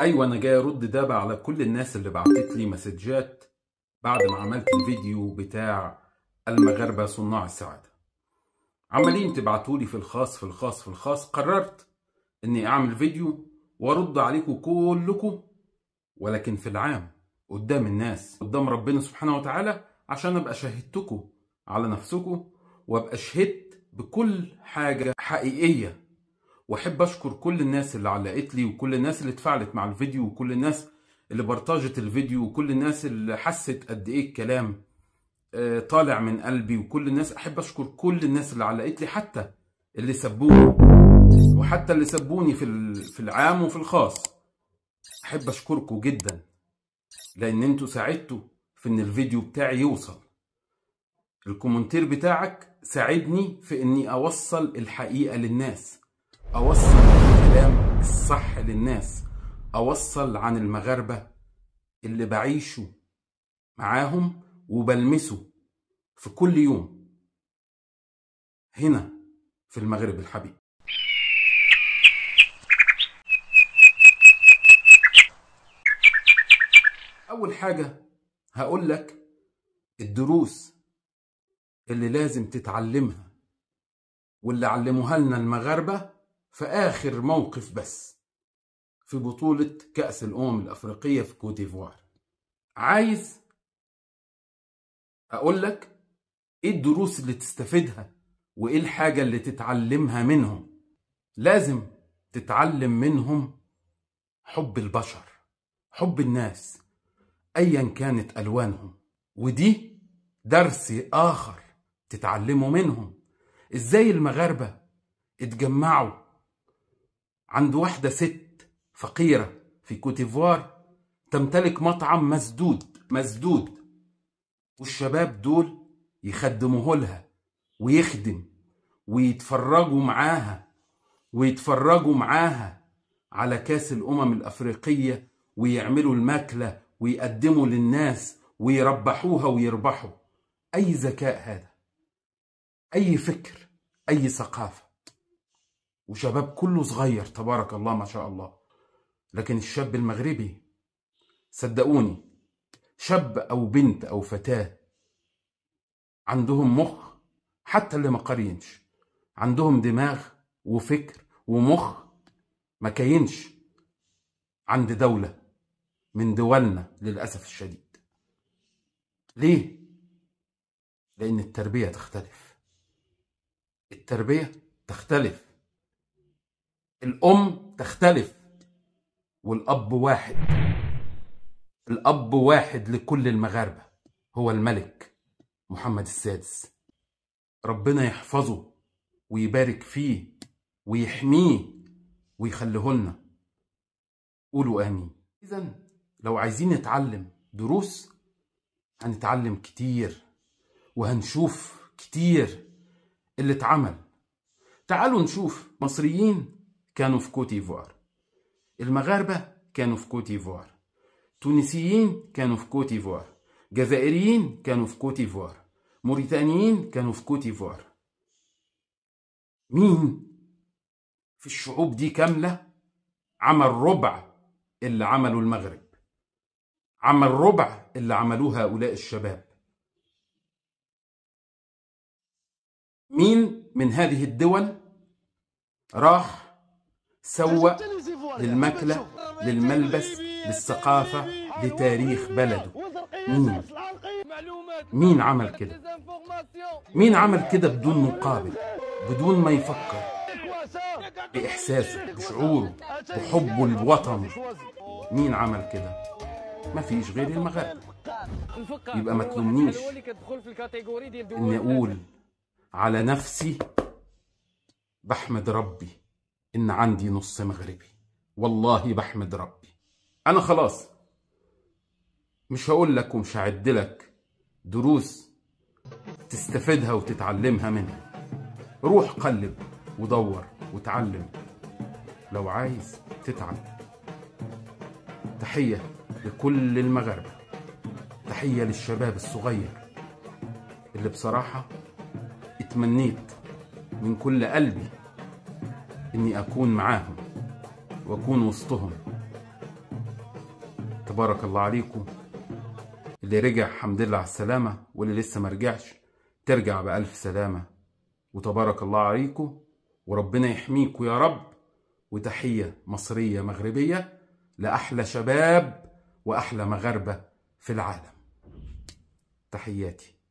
ايوه انا جاي ارد دابا على كل الناس اللي بعتت لي مسجات بعد ما عملت الفيديو بتاع المغاربة صناع السعادة عمالين تبعتولي في الخاص في الخاص في الخاص قررت اني اعمل فيديو وارد عليكم كلكم ولكن في العام قدام الناس قدام ربنا سبحانه وتعالى عشان ابقى شهدتكم على نفسكم وابقى شهدت بكل حاجة حقيقية واحب اشكر كل الناس اللي علقت لي وكل الناس اللي اتفاعلت مع الفيديو وكل الناس اللي بارتاجت الفيديو وكل الناس اللي حست قد ايه الكلام آه، طالع من قلبي وكل الناس احب اشكر كل الناس اللي علقت لي حتى اللي سبوني وحتى اللي سبوني في في العام وفي الخاص احب اشكركم جدا لان انتوا ساعدتوا في ان الفيديو بتاعي يوصل الكومنتير بتاعك ساعدني في اني اوصل الحقيقه للناس اوصل الكلام الصح للناس اوصل عن المغاربه اللي بعيشه معاهم وبلمسه في كل يوم هنا في المغرب الحبيب اول حاجه هقول لك الدروس اللي لازم تتعلمها واللي علموها لنا المغاربه في آخر موقف بس في بطولة كأس الأمم الأفريقية في كوت ديفوار عايز أقول لك إيه الدروس اللي تستفيدها وإيه الحاجة اللي تتعلمها منهم لازم تتعلم منهم حب البشر حب الناس أيا كانت ألوانهم ودي درس آخر تتعلمه منهم إزاي المغاربة اتجمعوا عند واحدة ست فقيرة في كوتيفوار تمتلك مطعم مسدود مسدود والشباب دول يخدموه لها ويخدم ويتفرجوا معاها ويتفرجوا معاها على كاس الأمم الأفريقية ويعملوا الماكلة ويقدموا للناس ويربحوها ويربحوا أي ذكاء هذا أي فكر أي ثقافة وشباب كله صغير تبارك الله ما شاء الله لكن الشاب المغربي صدقوني شاب او بنت او فتاه عندهم مخ حتى اللي ما قرينش عندهم دماغ وفكر ومخ ما كاينش عند دولة من دولنا للأسف الشديد ليه؟ لأن التربية تختلف التربية تختلف الأم تختلف والأب واحد الأب واحد لكل المغاربة هو الملك محمد السادس ربنا يحفظه ويبارك فيه ويحميه ويخليه لنا قولوا آمين إذا لو عايزين نتعلم دروس هنتعلم كتير وهنشوف كتير اللي اتعمل تعالوا نشوف مصريين كانوا في كوت ايفوار المغاربة كانوا في كوت ايفوار تونسيين كانوا في كوت ايفوار جزائريين كانوا في كوت ايفوار موريتانيين كانوا في كوت ايفوار مين في الشعوب دي كاملة عمل ربع اللي عملوا المغرب عمل ربع اللي عملوه هؤلاء الشباب مين من هذه الدول راح سوى للماكلة للملبس للثقافة لتاريخ بلده مين؟ مين عمل كده؟ مين عمل كده بدون مقابل بدون ما يفكر بإحساسه بشعوره بحبه لوطنه مين عمل كده؟ ما فيش غير المغرب يبقى ما تلومنيش اني اقول على نفسي بحمد ربي إن عندي نص مغربي والله بحمد ربي أنا خلاص مش هقول لك ومش هعد لك دروس تستفيدها وتتعلمها منها روح قلب ودور وتعلم لو عايز تتعلم تحية لكل المغاربة تحية للشباب الصغير اللي بصراحة اتمنيت من كل قلبي إني أكون معاهم وأكون وسطهم تبارك الله عليكم اللي رجع حمد لله على السلامة واللي لسه ما رجعش ترجع بألف سلامة وتبارك الله عليكم وربنا يحميكم يا رب وتحية مصرية مغربية لأحلى شباب وأحلى مغاربة في العالم تحياتي